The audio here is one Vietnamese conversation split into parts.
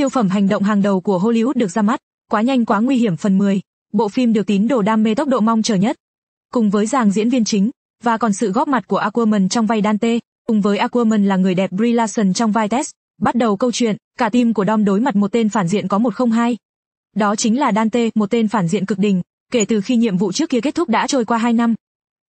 Siêu phẩm hành động hàng đầu của Hollywood được ra mắt, quá nhanh quá nguy hiểm phần 10, bộ phim được tín đồ đam mê tốc độ mong chờ nhất. Cùng với dàn diễn viên chính, và còn sự góp mặt của Aquaman trong vai Dante, cùng với Aquaman là người đẹp Brie Larson trong vai Tess, bắt đầu câu chuyện, cả team của Dom đối mặt một tên phản diện có 102. Đó chính là Dante, một tên phản diện cực đỉnh, kể từ khi nhiệm vụ trước kia kết thúc đã trôi qua 2 năm.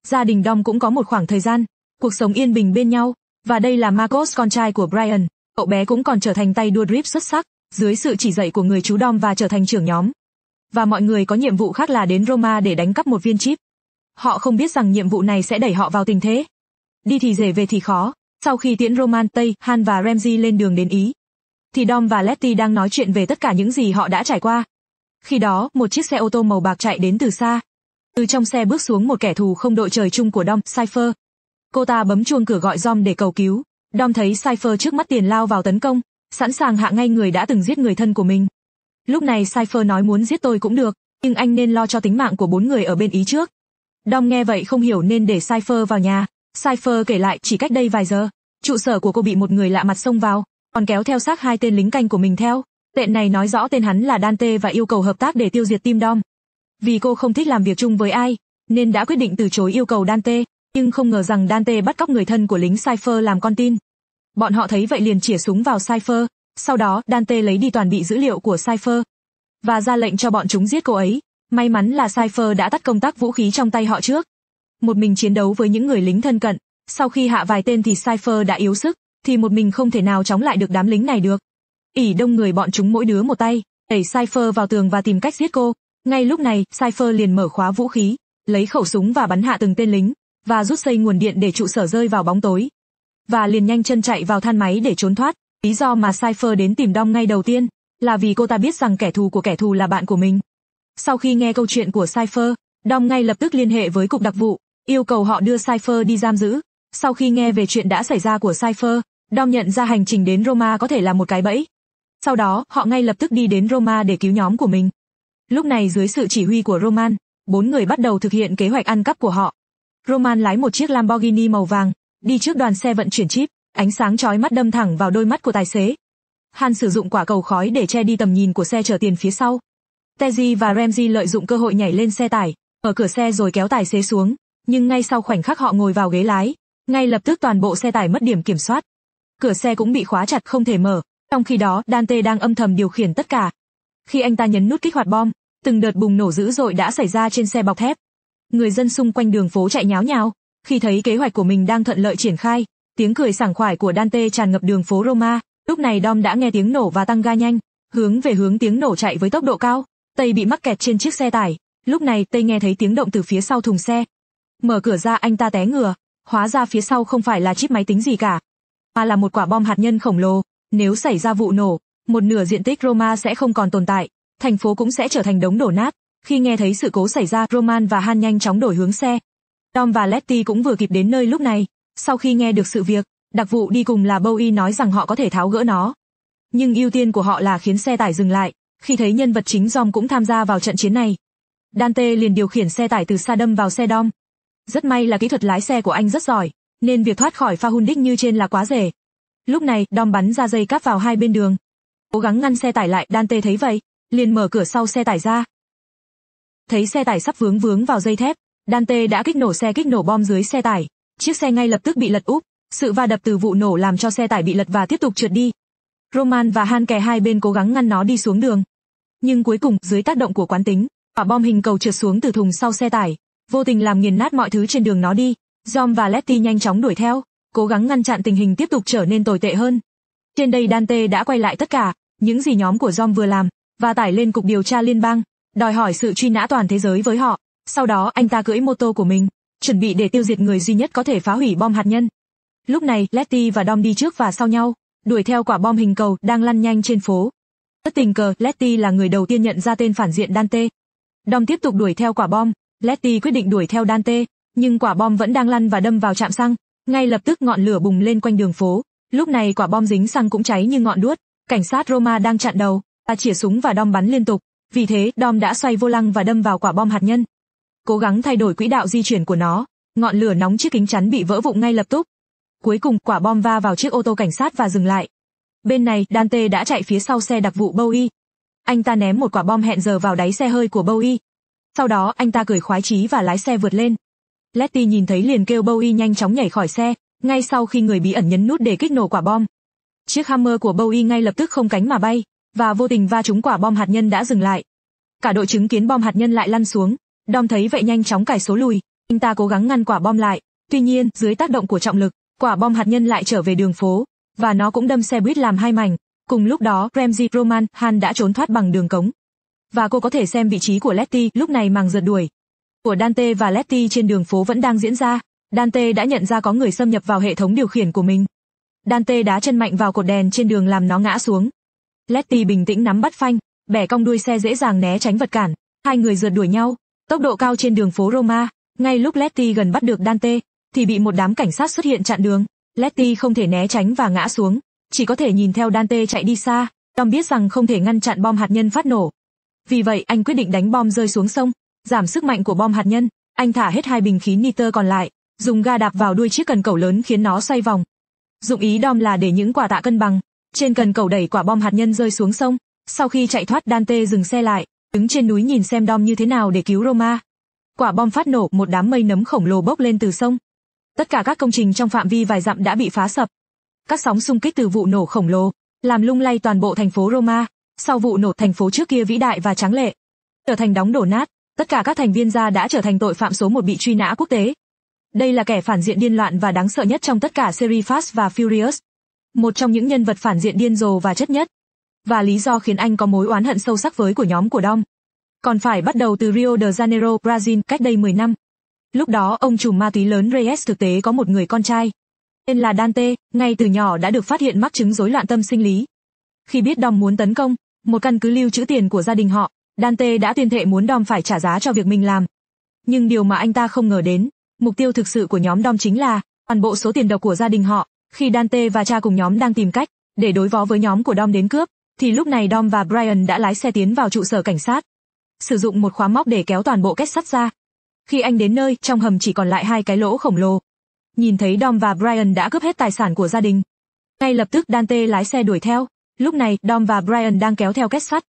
Gia đình Dom cũng có một khoảng thời gian, cuộc sống yên bình bên nhau, và đây là Marcos con trai của Brian, cậu bé cũng còn trở thành tay đua drip xuất sắc, dưới sự chỉ dạy của người chú Dom và trở thành trưởng nhóm. Và mọi người có nhiệm vụ khác là đến Roma để đánh cắp một viên chip. Họ không biết rằng nhiệm vụ này sẽ đẩy họ vào tình thế. Đi thì dễ về thì khó. Sau khi tiễn Roman Tây, Han và Ramsey lên đường đến Ý, thì Dom và Letty đang nói chuyện về tất cả những gì họ đã trải qua. Khi đó, một chiếc xe ô tô màu bạc chạy đến từ xa. Từ trong xe bước xuống một kẻ thù không đội trời chung của Dom, Cypher. Cô ta bấm chuông cửa gọi Dom để cầu cứu. Dom thấy Cypher trước mắt tiền lao vào tấn công sẵn sàng hạ ngay người đã từng giết người thân của mình. Lúc này Cypher nói muốn giết tôi cũng được, nhưng anh nên lo cho tính mạng của bốn người ở bên Ý trước. Dom nghe vậy không hiểu nên để Cypher vào nhà. Cypher kể lại chỉ cách đây vài giờ, trụ sở của cô bị một người lạ mặt xông vào, còn kéo theo xác hai tên lính canh của mình theo. Tệ này nói rõ tên hắn là Dante và yêu cầu hợp tác để tiêu diệt Team Dom. Vì cô không thích làm việc chung với ai, nên đã quyết định từ chối yêu cầu Dante, nhưng không ngờ rằng Dante bắt cóc người thân của lính Cypher làm con tin. Bọn họ thấy vậy liền chĩa súng vào Cypher, sau đó Dante lấy đi toàn bị dữ liệu của Cypher và ra lệnh cho bọn chúng giết cô ấy. May mắn là Cypher đã tắt công tác vũ khí trong tay họ trước. Một mình chiến đấu với những người lính thân cận, sau khi hạ vài tên thì Cypher đã yếu sức, thì một mình không thể nào chống lại được đám lính này được. ỉ đông người bọn chúng mỗi đứa một tay, đẩy Cypher vào tường và tìm cách giết cô. Ngay lúc này, Cypher liền mở khóa vũ khí, lấy khẩu súng và bắn hạ từng tên lính, và rút dây nguồn điện để trụ sở rơi vào bóng tối và liền nhanh chân chạy vào than máy để trốn thoát. Lý do mà Cypher đến tìm Dom ngay đầu tiên là vì cô ta biết rằng kẻ thù của kẻ thù là bạn của mình. Sau khi nghe câu chuyện của Cypher, Dom ngay lập tức liên hệ với cục đặc vụ, yêu cầu họ đưa Cypher đi giam giữ. Sau khi nghe về chuyện đã xảy ra của Cypher, Dom nhận ra hành trình đến Roma có thể là một cái bẫy. Sau đó, họ ngay lập tức đi đến Roma để cứu nhóm của mình. Lúc này dưới sự chỉ huy của Roman, bốn người bắt đầu thực hiện kế hoạch ăn cắp của họ. Roman lái một chiếc Lamborghini màu vàng, đi trước đoàn xe vận chuyển chip, ánh sáng chói mắt đâm thẳng vào đôi mắt của tài xế. Han sử dụng quả cầu khói để che đi tầm nhìn của xe chở tiền phía sau. Teji và Ramsey lợi dụng cơ hội nhảy lên xe tải, mở cửa xe rồi kéo tài xế xuống, nhưng ngay sau khoảnh khắc họ ngồi vào ghế lái, ngay lập tức toàn bộ xe tải mất điểm kiểm soát. Cửa xe cũng bị khóa chặt không thể mở, trong khi đó Dante đang âm thầm điều khiển tất cả. Khi anh ta nhấn nút kích hoạt bom, từng đợt bùng nổ dữ dội đã xảy ra trên xe bọc thép. Người dân xung quanh đường phố chạy nháo nhào, khi thấy kế hoạch của mình đang thuận lợi triển khai, tiếng cười sảng khoái của Dante tràn ngập đường phố Roma, lúc này Dom đã nghe tiếng nổ và tăng ga nhanh, hướng về hướng tiếng nổ chạy với tốc độ cao. Tây bị mắc kẹt trên chiếc xe tải, lúc này Tây nghe thấy tiếng động từ phía sau thùng xe. Mở cửa ra anh ta té ngửa, hóa ra phía sau không phải là chip máy tính gì cả, mà là một quả bom hạt nhân khổng lồ. Nếu xảy ra vụ nổ, một nửa diện tích Roma sẽ không còn tồn tại, thành phố cũng sẽ trở thành đống đổ nát. Khi nghe thấy sự cố xảy ra, Roman và Han nhanh chóng đổi hướng xe, Tom và Letty cũng vừa kịp đến nơi lúc này. Sau khi nghe được sự việc, đặc vụ đi cùng là Bowie nói rằng họ có thể tháo gỡ nó. Nhưng ưu tiên của họ là khiến xe tải dừng lại, khi thấy nhân vật chính Dom cũng tham gia vào trận chiến này. Dante liền điều khiển xe tải từ xa đâm vào xe Dom. Rất may là kỹ thuật lái xe của anh rất giỏi, nên việc thoát khỏi pha hun đích như trên là quá rể. Lúc này, Dom bắn ra dây cáp vào hai bên đường. Cố gắng ngăn xe tải lại, Dante thấy vậy, liền mở cửa sau xe tải ra. Thấy xe tải sắp vướng vướng vào dây thép, Dante đã kích nổ xe kích nổ bom dưới xe tải. Chiếc xe ngay lập tức bị lật úp. Sự va đập từ vụ nổ làm cho xe tải bị lật và tiếp tục trượt đi. Roman và Han kè hai bên cố gắng ngăn nó đi xuống đường. Nhưng cuối cùng, dưới tác động của quán tính, quả bom hình cầu trượt xuống từ thùng sau xe tải, vô tình làm nghiền nát mọi thứ trên đường nó đi. Dom và Letty nhanh chóng đuổi theo, cố gắng ngăn chặn tình hình tiếp tục trở nên tồi tệ hơn. Trên đây Dante đã quay lại tất cả, những gì nhóm của Dom vừa làm, và tải lên cục điều tra liên bang, đòi hỏi sự truy nã toàn thế giới với họ. Sau đó anh ta cưỡi mô tô của mình, chuẩn bị để tiêu diệt người duy nhất có thể phá hủy bom hạt nhân. Lúc này, Letty và Dom đi trước và sau nhau, đuổi theo quả bom hình cầu đang lăn nhanh trên phố. tất tình cờ, Letty là người đầu tiên nhận ra tên phản diện Dante. Dom tiếp tục đuổi theo quả bom, Letty quyết định đuổi theo Dante, nhưng quả bom vẫn đang lăn và đâm vào trạm xăng. Ngay lập tức ngọn lửa bùng lên quanh đường phố. Lúc này quả bom dính xăng cũng cháy như ngọn đuốc. Cảnh sát Roma đang chặn đầu, ta chỉa súng và Dom bắn liên tục. Vì thế, Dom đã xoay vô lăng và đâm vào quả bom hạt nhân cố gắng thay đổi quỹ đạo di chuyển của nó. Ngọn lửa nóng chiếc kính chắn bị vỡ vụn ngay lập tức. Cuối cùng quả bom va vào chiếc ô tô cảnh sát và dừng lại. Bên này, Dante đã chạy phía sau xe đặc vụ Bowie. Anh ta ném một quả bom hẹn giờ vào đáy xe hơi của Bowie. Sau đó, anh ta cười khoái chí và lái xe vượt lên. Letty nhìn thấy liền kêu Bowie nhanh chóng nhảy khỏi xe, ngay sau khi người bí ẩn nhấn nút để kích nổ quả bom. Chiếc Hammer của Bowie ngay lập tức không cánh mà bay, và vô tình va trúng quả bom hạt nhân đã dừng lại. Cả đội chứng kiến bom hạt nhân lại lăn xuống, Dom thấy vậy nhanh chóng cải số lùi, anh ta cố gắng ngăn quả bom lại. Tuy nhiên, dưới tác động của trọng lực, quả bom hạt nhân lại trở về đường phố, và nó cũng đâm xe buýt làm hai mảnh. Cùng lúc đó, Ramsey Roman Han đã trốn thoát bằng đường cống. Và cô có thể xem vị trí của Letty lúc này màng rượt đuổi. Của Dante và Letty trên đường phố vẫn đang diễn ra. Dante đã nhận ra có người xâm nhập vào hệ thống điều khiển của mình. Dante đá chân mạnh vào cột đèn trên đường làm nó ngã xuống. Letty bình tĩnh nắm bắt phanh, bẻ cong đuôi xe dễ dàng né tránh vật cản. Hai người rượt đuổi nhau, Tốc độ cao trên đường phố Roma, ngay lúc Letty gần bắt được Dante, thì bị một đám cảnh sát xuất hiện chặn đường. Letty không thể né tránh và ngã xuống, chỉ có thể nhìn theo Dante chạy đi xa. Tom biết rằng không thể ngăn chặn bom hạt nhân phát nổ. Vì vậy anh quyết định đánh bom rơi xuống sông, giảm sức mạnh của bom hạt nhân. Anh thả hết hai bình khí nitơ còn lại, dùng ga đạp vào đuôi chiếc cần cầu lớn khiến nó xoay vòng. Dụng ý Dom là để những quả tạ cân bằng. Trên cần cầu đẩy quả bom hạt nhân rơi xuống sông. Sau khi chạy thoát Dante dừng xe lại, đứng trên núi nhìn xem Dom như thế nào để cứu Roma. Quả bom phát nổ một đám mây nấm khổng lồ bốc lên từ sông. Tất cả các công trình trong phạm vi vài dặm đã bị phá sập. Các sóng xung kích từ vụ nổ khổng lồ, làm lung lay toàn bộ thành phố Roma, sau vụ nổ thành phố trước kia vĩ đại và tráng lệ. Trở thành đóng đổ nát, tất cả các thành viên gia đã trở thành tội phạm số một bị truy nã quốc tế. Đây là kẻ phản diện điên loạn và đáng sợ nhất trong tất cả series Fast và Furious. Một trong những nhân vật phản diện điên rồ và chất nhất và lý do khiến anh có mối oán hận sâu sắc với của nhóm của Dom. Còn phải bắt đầu từ Rio de Janeiro, Brazil, cách đây 10 năm. Lúc đó ông chủ ma túy lớn Reyes thực tế có một người con trai. Tên là Dante, ngay từ nhỏ đã được phát hiện mắc chứng rối loạn tâm sinh lý. Khi biết Dom muốn tấn công, một căn cứ lưu trữ tiền của gia đình họ, Dante đã tuyên thệ muốn Dom phải trả giá cho việc mình làm. Nhưng điều mà anh ta không ngờ đến, mục tiêu thực sự của nhóm Dom chính là toàn bộ số tiền độc của gia đình họ, khi Dante và cha cùng nhóm đang tìm cách để đối phó với nhóm của Dom đến cướp, thì lúc này Dom và Brian đã lái xe tiến vào trụ sở cảnh sát. Sử dụng một khóa móc để kéo toàn bộ kết sắt ra. Khi anh đến nơi, trong hầm chỉ còn lại hai cái lỗ khổng lồ. Nhìn thấy Dom và Brian đã cướp hết tài sản của gia đình. Ngay lập tức Dante lái xe đuổi theo. Lúc này, Dom và Brian đang kéo theo kết sắt.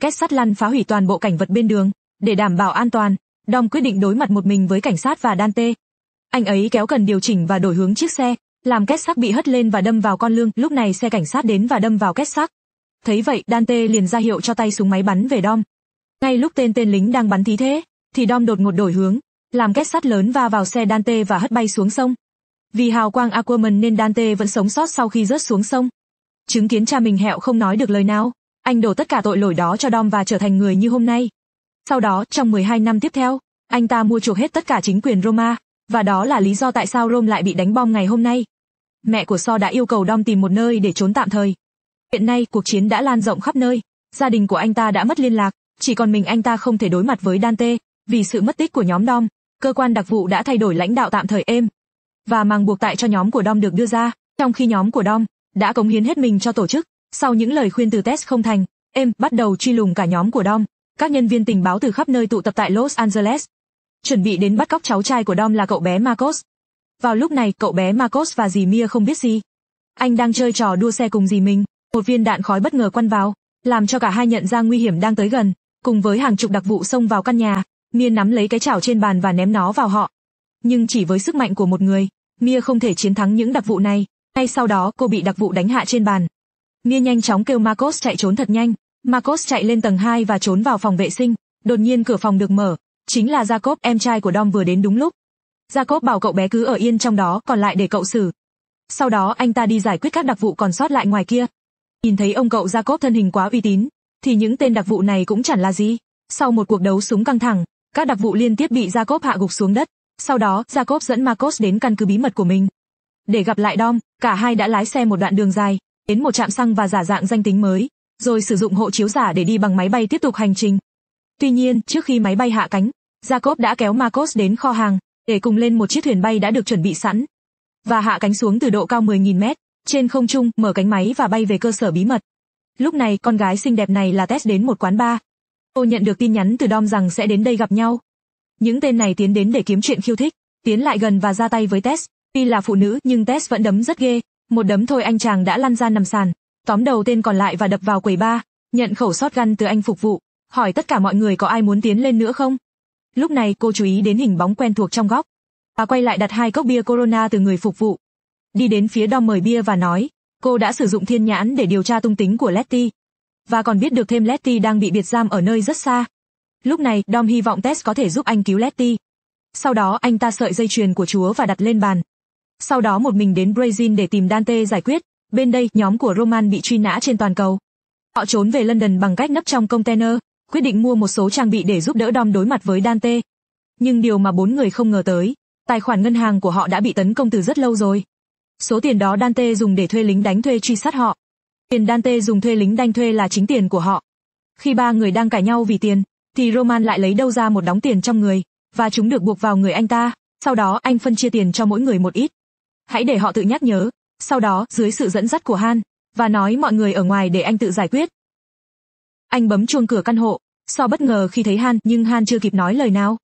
Kết sắt lăn phá hủy toàn bộ cảnh vật bên đường. Để đảm bảo an toàn, Dom quyết định đối mặt một mình với cảnh sát và Dante. Anh ấy kéo cần điều chỉnh và đổi hướng chiếc xe, làm két sắt bị hất lên và đâm vào con lương, lúc này xe cảnh sát đến và đâm vào két sắt. Thấy vậy, Dante liền ra hiệu cho tay súng máy bắn về Dom. Ngay lúc tên tên lính đang bắn thí thế, thì Dom đột ngột đổi hướng, làm két sắt lớn va vào xe Dante và hất bay xuống sông. Vì hào quang Aquaman nên Dante vẫn sống sót sau khi rớt xuống sông. Chứng kiến cha mình hẹo không nói được lời nào, anh đổ tất cả tội lỗi đó cho Dom và trở thành người như hôm nay. Sau đó, trong 12 năm tiếp theo, anh ta mua chuộc hết tất cả chính quyền Roma, và đó là lý do tại sao Rome lại bị đánh bom ngày hôm nay. Mẹ của So đã yêu cầu Dom tìm một nơi để trốn tạm thời. Hiện nay, cuộc chiến đã lan rộng khắp nơi, gia đình của anh ta đã mất liên lạc, chỉ còn mình anh ta không thể đối mặt với Dante, vì sự mất tích của nhóm Dom, cơ quan đặc vụ đã thay đổi lãnh đạo tạm thời êm, và màng buộc tại cho nhóm của Dom được đưa ra, trong khi nhóm của Dom đã cống hiến hết mình cho tổ chức, sau những lời khuyên từ test không thành, êm bắt đầu truy lùng cả nhóm của Dom. Các nhân viên tình báo từ khắp nơi tụ tập tại Los Angeles, chuẩn bị đến bắt cóc cháu trai của Dom là cậu bé Marcos. Vào lúc này, cậu bé Marcos và dì Mia không biết gì. Anh đang chơi trò đua xe cùng dì mình, một viên đạn khói bất ngờ quăn vào, làm cho cả hai nhận ra nguy hiểm đang tới gần, cùng với hàng chục đặc vụ xông vào căn nhà, Mia nắm lấy cái chảo trên bàn và ném nó vào họ. Nhưng chỉ với sức mạnh của một người, Mia không thể chiến thắng những đặc vụ này, ngay sau đó cô bị đặc vụ đánh hạ trên bàn. Mia nhanh chóng kêu Marcos chạy trốn thật nhanh, Marcos chạy lên tầng 2 và trốn vào phòng vệ sinh, đột nhiên cửa phòng được mở, chính là Jacob em trai của Dom vừa đến đúng lúc. Jacob bảo cậu bé cứ ở yên trong đó còn lại để cậu xử. Sau đó anh ta đi giải quyết các đặc vụ còn sót lại ngoài kia. Nhìn thấy ông cậu Jacob thân hình quá uy tín, thì những tên đặc vụ này cũng chẳng là gì. Sau một cuộc đấu súng căng thẳng, các đặc vụ liên tiếp bị Jacob hạ gục xuống đất. Sau đó, Jacob dẫn Marcos đến căn cứ bí mật của mình. Để gặp lại Dom, cả hai đã lái xe một đoạn đường dài, đến một trạm xăng và giả dạng danh tính mới, rồi sử dụng hộ chiếu giả để đi bằng máy bay tiếp tục hành trình. Tuy nhiên, trước khi máy bay hạ cánh, Jacob đã kéo Marcos đến kho hàng, để cùng lên một chiếc thuyền bay đã được chuẩn bị sẵn. Và hạ cánh xuống từ độ cao 10.000 mét, trên không trung mở cánh máy và bay về cơ sở bí mật. Lúc này, con gái xinh đẹp này là Tess đến một quán bar. Cô nhận được tin nhắn từ Dom rằng sẽ đến đây gặp nhau. Những tên này tiến đến để kiếm chuyện khiêu thích, tiến lại gần và ra tay với Tess. Tuy là phụ nữ nhưng Tess vẫn đấm rất ghê, một đấm thôi anh chàng đã lăn ra nằm sàn. Tóm đầu tên còn lại và đập vào quầy bar, nhận khẩu sót găn từ anh phục vụ hỏi tất cả mọi người có ai muốn tiến lên nữa không? Lúc này cô chú ý đến hình bóng quen thuộc trong góc. Bà quay lại đặt hai cốc bia Corona từ người phục vụ. Đi đến phía dom mời bia và nói, cô đã sử dụng thiên nhãn để điều tra tung tính của Letty. Và còn biết được thêm Letty đang bị biệt giam ở nơi rất xa. Lúc này, Dom hy vọng Tess có thể giúp anh cứu Letty. Sau đó anh ta sợi dây chuyền của chúa và đặt lên bàn. Sau đó một mình đến Brazil để tìm Dante giải quyết. Bên đây, nhóm của Roman bị truy nã trên toàn cầu. Họ trốn về London bằng cách nấp trong container, quyết định mua một số trang bị để giúp đỡ Dom đối mặt với Dante. Nhưng điều mà bốn người không ngờ tới, tài khoản ngân hàng của họ đã bị tấn công từ rất lâu rồi. Số tiền đó Dante dùng để thuê lính đánh thuê truy sát họ. Tiền Dante dùng thuê lính đánh thuê là chính tiền của họ. Khi ba người đang cãi nhau vì tiền, thì Roman lại lấy đâu ra một đóng tiền trong người, và chúng được buộc vào người anh ta, sau đó anh phân chia tiền cho mỗi người một ít. Hãy để họ tự nhắc nhớ, sau đó dưới sự dẫn dắt của Han, và nói mọi người ở ngoài để anh tự giải quyết, anh bấm chuông cửa căn hộ, so bất ngờ khi thấy Han nhưng Han chưa kịp nói lời nào.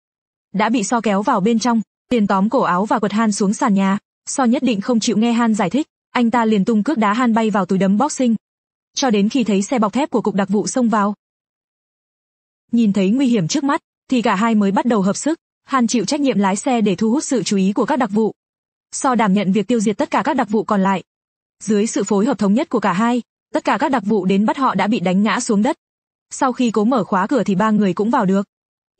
Đã bị so kéo vào bên trong, liền tóm cổ áo và quật Han xuống sàn nhà. So nhất định không chịu nghe Han giải thích, anh ta liền tung cước đá Han bay vào túi đấm boxing. Cho đến khi thấy xe bọc thép của cục đặc vụ xông vào. Nhìn thấy nguy hiểm trước mắt, thì cả hai mới bắt đầu hợp sức, Han chịu trách nhiệm lái xe để thu hút sự chú ý của các đặc vụ. So đảm nhận việc tiêu diệt tất cả các đặc vụ còn lại. Dưới sự phối hợp thống nhất của cả hai, tất cả các đặc vụ đến bắt họ đã bị đánh ngã xuống đất, sau khi cố mở khóa cửa thì ba người cũng vào được.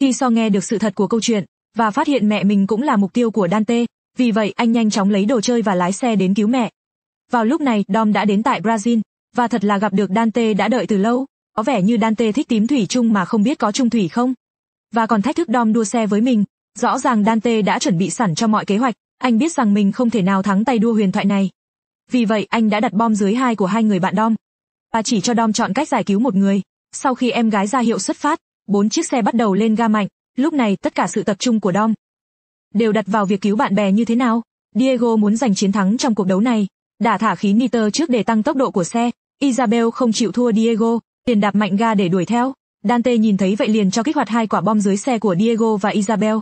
Khi so nghe được sự thật của câu chuyện, và phát hiện mẹ mình cũng là mục tiêu của Dante, vì vậy anh nhanh chóng lấy đồ chơi và lái xe đến cứu mẹ. Vào lúc này, Dom đã đến tại Brazil, và thật là gặp được Dante đã đợi từ lâu, có vẻ như Dante thích tím thủy chung mà không biết có chung thủy không. Và còn thách thức Dom đua xe với mình, rõ ràng Dante đã chuẩn bị sẵn cho mọi kế hoạch, anh biết rằng mình không thể nào thắng tay đua huyền thoại này. Vì vậy, anh đã đặt bom dưới hai của hai người bạn Dom, và chỉ cho Dom chọn cách giải cứu một người, sau khi em gái ra hiệu xuất phát, bốn chiếc xe bắt đầu lên ga mạnh, lúc này tất cả sự tập trung của Dom đều đặt vào việc cứu bạn bè như thế nào. Diego muốn giành chiến thắng trong cuộc đấu này, đã thả khí niter trước để tăng tốc độ của xe. Isabel không chịu thua Diego, liền đạp mạnh ga để đuổi theo. Dante nhìn thấy vậy liền cho kích hoạt hai quả bom dưới xe của Diego và Isabel.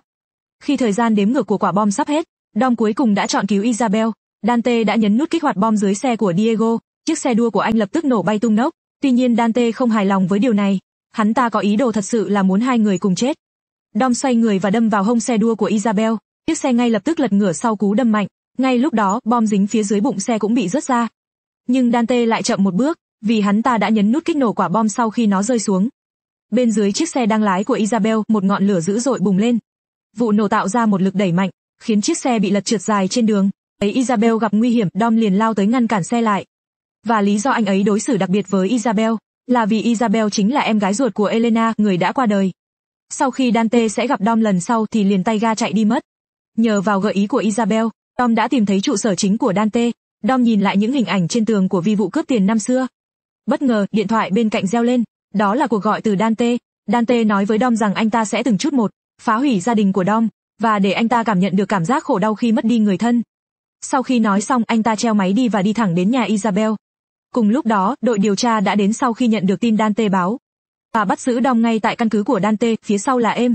Khi thời gian đếm ngược của quả bom sắp hết, Dom cuối cùng đã chọn cứu Isabel. Dante đã nhấn nút kích hoạt bom dưới xe của Diego, chiếc xe đua của anh lập tức nổ bay tung nóc. Tuy nhiên Dante không hài lòng với điều này, hắn ta có ý đồ thật sự là muốn hai người cùng chết. Dom xoay người và đâm vào hông xe đua của Isabel, chiếc xe ngay lập tức lật ngửa sau cú đâm mạnh, ngay lúc đó bom dính phía dưới bụng xe cũng bị rớt ra. Nhưng Dante lại chậm một bước, vì hắn ta đã nhấn nút kích nổ quả bom sau khi nó rơi xuống. Bên dưới chiếc xe đang lái của Isabel một ngọn lửa dữ dội bùng lên. Vụ nổ tạo ra một lực đẩy mạnh, khiến chiếc xe bị lật trượt dài trên đường. Ấy Isabel gặp nguy hiểm, Dom liền lao tới ngăn cản xe lại và lý do anh ấy đối xử đặc biệt với Isabel là vì Isabel chính là em gái ruột của Elena, người đã qua đời. Sau khi Dante sẽ gặp Dom lần sau thì liền tay ga chạy đi mất. Nhờ vào gợi ý của Isabel, Dom đã tìm thấy trụ sở chính của Dante. Dom nhìn lại những hình ảnh trên tường của vi vụ cướp tiền năm xưa. Bất ngờ, điện thoại bên cạnh reo lên. Đó là cuộc gọi từ Dante. Dante nói với Dom rằng anh ta sẽ từng chút một, phá hủy gia đình của Dom, và để anh ta cảm nhận được cảm giác khổ đau khi mất đi người thân. Sau khi nói xong anh ta treo máy đi và đi thẳng đến nhà Isabel. Cùng lúc đó, đội điều tra đã đến sau khi nhận được tin Dante báo. Và bắt giữ Dom ngay tại căn cứ của Dante, phía sau là em.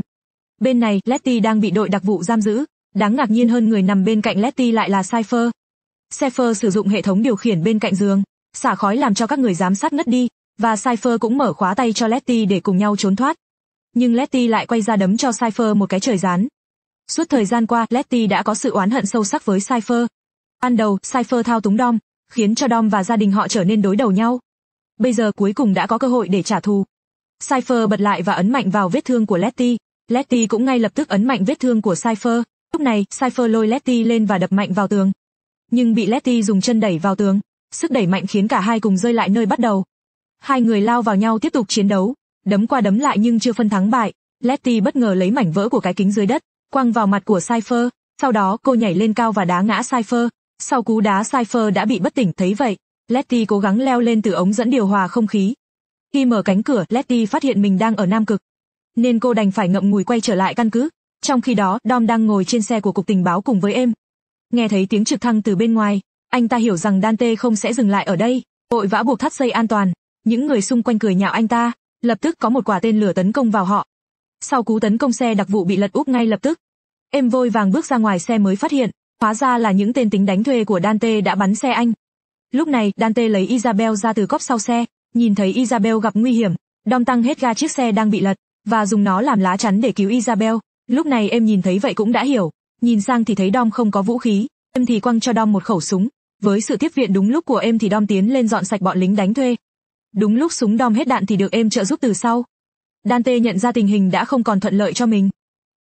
Bên này, Letty đang bị đội đặc vụ giam giữ. Đáng ngạc nhiên hơn người nằm bên cạnh Letty lại là Cypher. Cypher sử dụng hệ thống điều khiển bên cạnh giường, xả khói làm cho các người giám sát ngất đi, và Cypher cũng mở khóa tay cho Letty để cùng nhau trốn thoát. Nhưng Letty lại quay ra đấm cho Cypher một cái trời rán. Suốt thời gian qua, Letty đã có sự oán hận sâu sắc với Cypher. Ban đầu, Cypher thao túng Dom, khiến cho Dom và gia đình họ trở nên đối đầu nhau. Bây giờ cuối cùng đã có cơ hội để trả thù. Cypher bật lại và ấn mạnh vào vết thương của Letty. Letty cũng ngay lập tức ấn mạnh vết thương của Cypher. Lúc này, Cypher lôi Letty lên và đập mạnh vào tường. Nhưng bị Letty dùng chân đẩy vào tường. Sức đẩy mạnh khiến cả hai cùng rơi lại nơi bắt đầu. Hai người lao vào nhau tiếp tục chiến đấu. Đấm qua đấm lại nhưng chưa phân thắng bại. Letty bất ngờ lấy mảnh vỡ của cái kính dưới đất, quăng vào mặt của Cypher. Sau đó cô nhảy lên cao và đá ngã Cypher. Sau cú đá Cypher đã bị bất tỉnh thấy vậy, Letty cố gắng leo lên từ ống dẫn điều hòa không khí. Khi mở cánh cửa, Letty phát hiện mình đang ở Nam Cực. Nên cô đành phải ngậm ngùi quay trở lại căn cứ. Trong khi đó, Dom đang ngồi trên xe của cục tình báo cùng với em. Nghe thấy tiếng trực thăng từ bên ngoài, anh ta hiểu rằng Dante không sẽ dừng lại ở đây, vội vã buộc thắt dây an toàn. Những người xung quanh cười nhạo anh ta, lập tức có một quả tên lửa tấn công vào họ. Sau cú tấn công xe đặc vụ bị lật úp ngay lập tức. Em vội vàng bước ra ngoài xe mới phát hiện, Hóa ra là những tên tính đánh thuê của Dante đã bắn xe anh. Lúc này, Dante lấy Isabel ra từ cốc sau xe, nhìn thấy Isabel gặp nguy hiểm, Dom tăng hết ga chiếc xe đang bị lật, và dùng nó làm lá chắn để cứu Isabel. Lúc này em nhìn thấy vậy cũng đã hiểu, nhìn sang thì thấy Dom không có vũ khí, em thì quăng cho Dom một khẩu súng. Với sự tiếp viện đúng lúc của em thì Dom tiến lên dọn sạch bọn lính đánh thuê. Đúng lúc súng Dom hết đạn thì được em trợ giúp từ sau. Dante nhận ra tình hình đã không còn thuận lợi cho mình.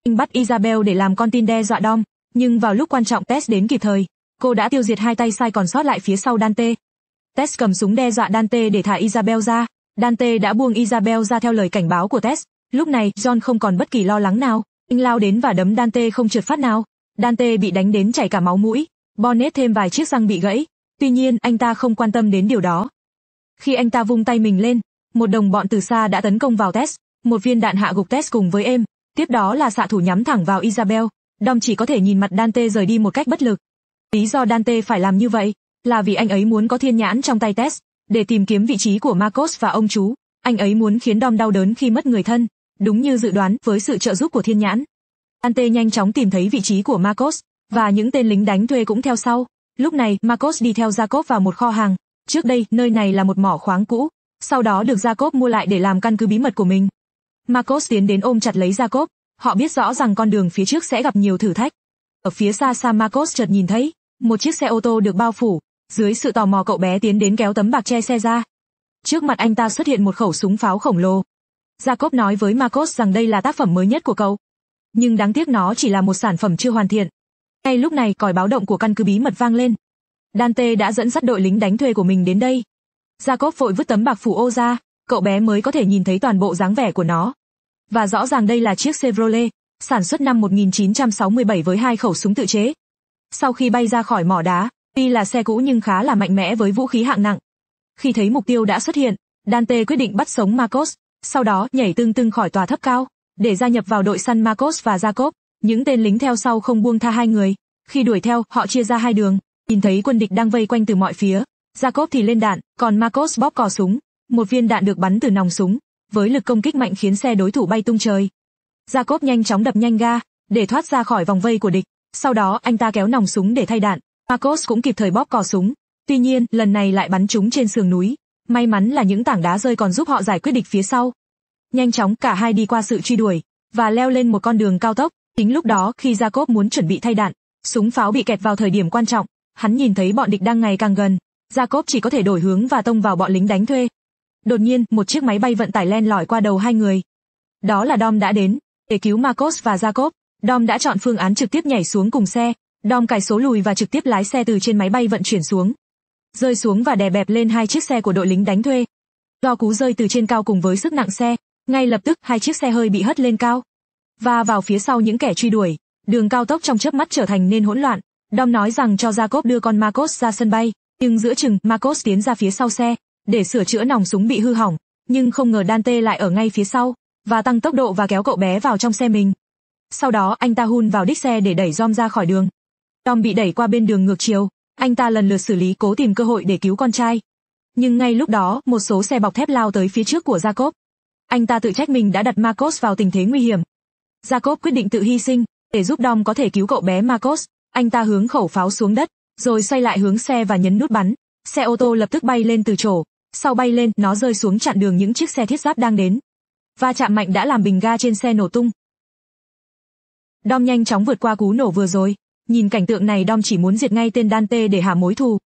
Anh bắt Isabel để làm con tin đe dọa Dom nhưng vào lúc quan trọng Tess đến kịp thời. Cô đã tiêu diệt hai tay sai còn sót lại phía sau Dante. Tess cầm súng đe dọa Dante để thả Isabel ra. Dante đã buông Isabel ra theo lời cảnh báo của Tess. Lúc này, John không còn bất kỳ lo lắng nào. Anh lao đến và đấm Dante không trượt phát nào. Dante bị đánh đến chảy cả máu mũi. Bonnet thêm vài chiếc răng bị gãy. Tuy nhiên, anh ta không quan tâm đến điều đó. Khi anh ta vung tay mình lên, một đồng bọn từ xa đã tấn công vào Tess. Một viên đạn hạ gục Tess cùng với em. Tiếp đó là xạ thủ nhắm thẳng vào Isabel. Dom chỉ có thể nhìn mặt Dante rời đi một cách bất lực. Lý do Dante phải làm như vậy là vì anh ấy muốn có thiên nhãn trong tay Tess, để tìm kiếm vị trí của Marcos và ông chú. Anh ấy muốn khiến Dom đau đớn khi mất người thân, đúng như dự đoán với sự trợ giúp của thiên nhãn. Dante nhanh chóng tìm thấy vị trí của Marcos, và những tên lính đánh thuê cũng theo sau. Lúc này, Marcos đi theo Jacob vào một kho hàng. Trước đây, nơi này là một mỏ khoáng cũ, sau đó được Jacob mua lại để làm căn cứ bí mật của mình. Marcos tiến đến ôm chặt lấy Jacob, Họ biết rõ rằng con đường phía trước sẽ gặp nhiều thử thách. Ở phía xa Sam Marcos chợt nhìn thấy, một chiếc xe ô tô được bao phủ, dưới sự tò mò cậu bé tiến đến kéo tấm bạc che xe ra. Trước mặt anh ta xuất hiện một khẩu súng pháo khổng lồ. Jacob nói với Marcos rằng đây là tác phẩm mới nhất của cậu. Nhưng đáng tiếc nó chỉ là một sản phẩm chưa hoàn thiện. Ngay lúc này còi báo động của căn cứ bí mật vang lên. Dante đã dẫn dắt đội lính đánh thuê của mình đến đây. Jacob vội vứt tấm bạc phủ ô ra, cậu bé mới có thể nhìn thấy toàn bộ dáng vẻ của nó và rõ ràng đây là chiếc Chevrolet, sản xuất năm 1967 với hai khẩu súng tự chế. Sau khi bay ra khỏi mỏ đá, tuy là xe cũ nhưng khá là mạnh mẽ với vũ khí hạng nặng. Khi thấy mục tiêu đã xuất hiện, Dante quyết định bắt sống Marcos, sau đó nhảy tương tương khỏi tòa thấp cao, để gia nhập vào đội săn Marcos và Jacob. Những tên lính theo sau không buông tha hai người. Khi đuổi theo, họ chia ra hai đường, nhìn thấy quân địch đang vây quanh từ mọi phía. Jacob thì lên đạn, còn Marcos bóp cò súng. Một viên đạn được bắn từ nòng súng, với lực công kích mạnh khiến xe đối thủ bay tung trời. Jacob nhanh chóng đập nhanh ga, để thoát ra khỏi vòng vây của địch, sau đó anh ta kéo nòng súng để thay đạn. Marcos cũng kịp thời bóp cò súng, tuy nhiên lần này lại bắn chúng trên sườn núi. May mắn là những tảng đá rơi còn giúp họ giải quyết địch phía sau. Nhanh chóng cả hai đi qua sự truy đuổi, và leo lên một con đường cao tốc. Chính lúc đó khi Jacob muốn chuẩn bị thay đạn, súng pháo bị kẹt vào thời điểm quan trọng, hắn nhìn thấy bọn địch đang ngày càng gần. Jacob chỉ có thể đổi hướng và tông vào bọn lính đánh thuê. Đột nhiên, một chiếc máy bay vận tải len lỏi qua đầu hai người. Đó là Dom đã đến. Để cứu Marcos và Jacob, Dom đã chọn phương án trực tiếp nhảy xuống cùng xe. Dom cài số lùi và trực tiếp lái xe từ trên máy bay vận chuyển xuống. Rơi xuống và đè bẹp lên hai chiếc xe của đội lính đánh thuê. Do cú rơi từ trên cao cùng với sức nặng xe, ngay lập tức hai chiếc xe hơi bị hất lên cao. Và vào phía sau những kẻ truy đuổi, đường cao tốc trong chớp mắt trở thành nên hỗn loạn. Dom nói rằng cho Jacob đưa con Marcos ra sân bay, nhưng giữa chừng Marcos tiến ra phía sau xe, để sửa chữa nòng súng bị hư hỏng, nhưng không ngờ Dante lại ở ngay phía sau, và tăng tốc độ và kéo cậu bé vào trong xe mình. Sau đó anh ta hun vào đích xe để đẩy Dom ra khỏi đường. Dom bị đẩy qua bên đường ngược chiều, anh ta lần lượt xử lý cố tìm cơ hội để cứu con trai. Nhưng ngay lúc đó, một số xe bọc thép lao tới phía trước của Jacob. Anh ta tự trách mình đã đặt Marcos vào tình thế nguy hiểm. Jacob quyết định tự hy sinh, để giúp Dom có thể cứu cậu bé Marcos, anh ta hướng khẩu pháo xuống đất, rồi xoay lại hướng xe và nhấn nút bắn. Xe ô tô lập tức bay lên từ chỗ, sau bay lên, nó rơi xuống chặn đường những chiếc xe thiết giáp đang đến. Va chạm mạnh đã làm bình ga trên xe nổ tung. Dom nhanh chóng vượt qua cú nổ vừa rồi. Nhìn cảnh tượng này Dom chỉ muốn diệt ngay tên Dante để hạ mối thù.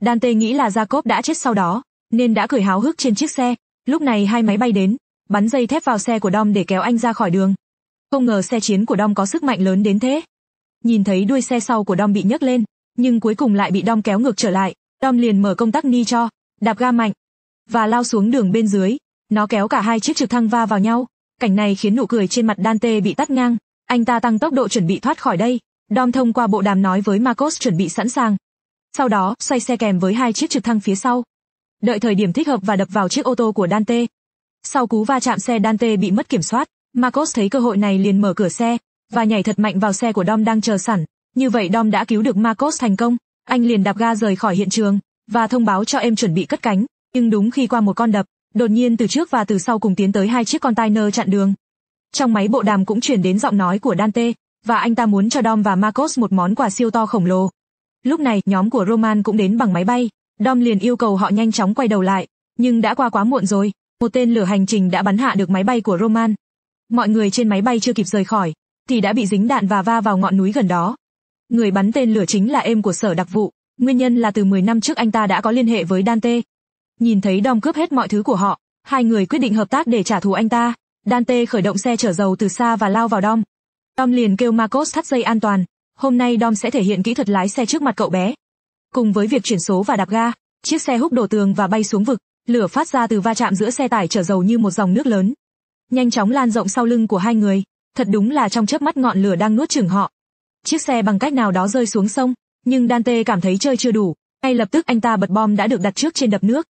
Dante nghĩ là Jacob đã chết sau đó, nên đã cười háo hức trên chiếc xe. Lúc này hai máy bay đến, bắn dây thép vào xe của Dom để kéo anh ra khỏi đường. Không ngờ xe chiến của Dom có sức mạnh lớn đến thế. Nhìn thấy đuôi xe sau của Dom bị nhấc lên, nhưng cuối cùng lại bị Dom kéo ngược trở lại, Dom liền mở công tắc ni cho, đạp ga mạnh, và lao xuống đường bên dưới. Nó kéo cả hai chiếc trực thăng va vào nhau. Cảnh này khiến nụ cười trên mặt Dante bị tắt ngang. Anh ta tăng tốc độ chuẩn bị thoát khỏi đây. Dom thông qua bộ đàm nói với Marcos chuẩn bị sẵn sàng. Sau đó, xoay xe kèm với hai chiếc trực thăng phía sau. Đợi thời điểm thích hợp và đập vào chiếc ô tô của Dante. Sau cú va chạm xe Dante bị mất kiểm soát, Marcos thấy cơ hội này liền mở cửa xe và nhảy thật mạnh vào xe của Dom đang chờ sẵn. Như vậy Dom đã cứu được Marcos thành công. Anh liền đạp ga rời khỏi hiện trường và thông báo cho em chuẩn bị cất cánh. Nhưng đúng khi qua một con đập, đột nhiên từ trước và từ sau cùng tiến tới hai chiếc container chặn đường. Trong máy bộ đàm cũng chuyển đến giọng nói của Dante, và anh ta muốn cho Dom và Marcos một món quà siêu to khổng lồ. Lúc này, nhóm của Roman cũng đến bằng máy bay. Dom liền yêu cầu họ nhanh chóng quay đầu lại, nhưng đã qua quá muộn rồi, một tên lửa hành trình đã bắn hạ được máy bay của Roman. Mọi người trên máy bay chưa kịp rời khỏi, thì đã bị dính đạn và va vào ngọn núi gần đó. Người bắn tên lửa chính là em của sở đặc vụ, nguyên nhân là từ 10 năm trước anh ta đã có liên hệ với Dante, Nhìn thấy Dom cướp hết mọi thứ của họ, hai người quyết định hợp tác để trả thù anh ta. Dante khởi động xe chở dầu từ xa và lao vào Dom. Dom liền kêu Marcos thắt dây an toàn. Hôm nay Dom sẽ thể hiện kỹ thuật lái xe trước mặt cậu bé. Cùng với việc chuyển số và đạp ga, chiếc xe húc đổ tường và bay xuống vực, lửa phát ra từ va chạm giữa xe tải chở dầu như một dòng nước lớn. Nhanh chóng lan rộng sau lưng của hai người, thật đúng là trong chớp mắt ngọn lửa đang nuốt chửng họ. Chiếc xe bằng cách nào đó rơi xuống sông, nhưng Dante cảm thấy chơi chưa đủ, ngay lập tức anh ta bật bom đã được đặt trước trên đập nước.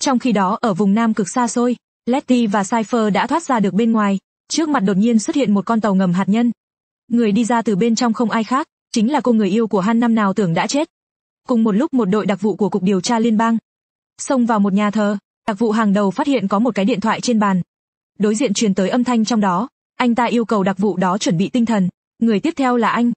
Trong khi đó ở vùng Nam cực xa xôi, Letty và Cypher đã thoát ra được bên ngoài, trước mặt đột nhiên xuất hiện một con tàu ngầm hạt nhân. Người đi ra từ bên trong không ai khác, chính là cô người yêu của Han năm nào tưởng đã chết. Cùng một lúc một đội đặc vụ của Cục Điều tra Liên bang xông vào một nhà thờ, đặc vụ hàng đầu phát hiện có một cái điện thoại trên bàn. Đối diện truyền tới âm thanh trong đó, anh ta yêu cầu đặc vụ đó chuẩn bị tinh thần, người tiếp theo là anh,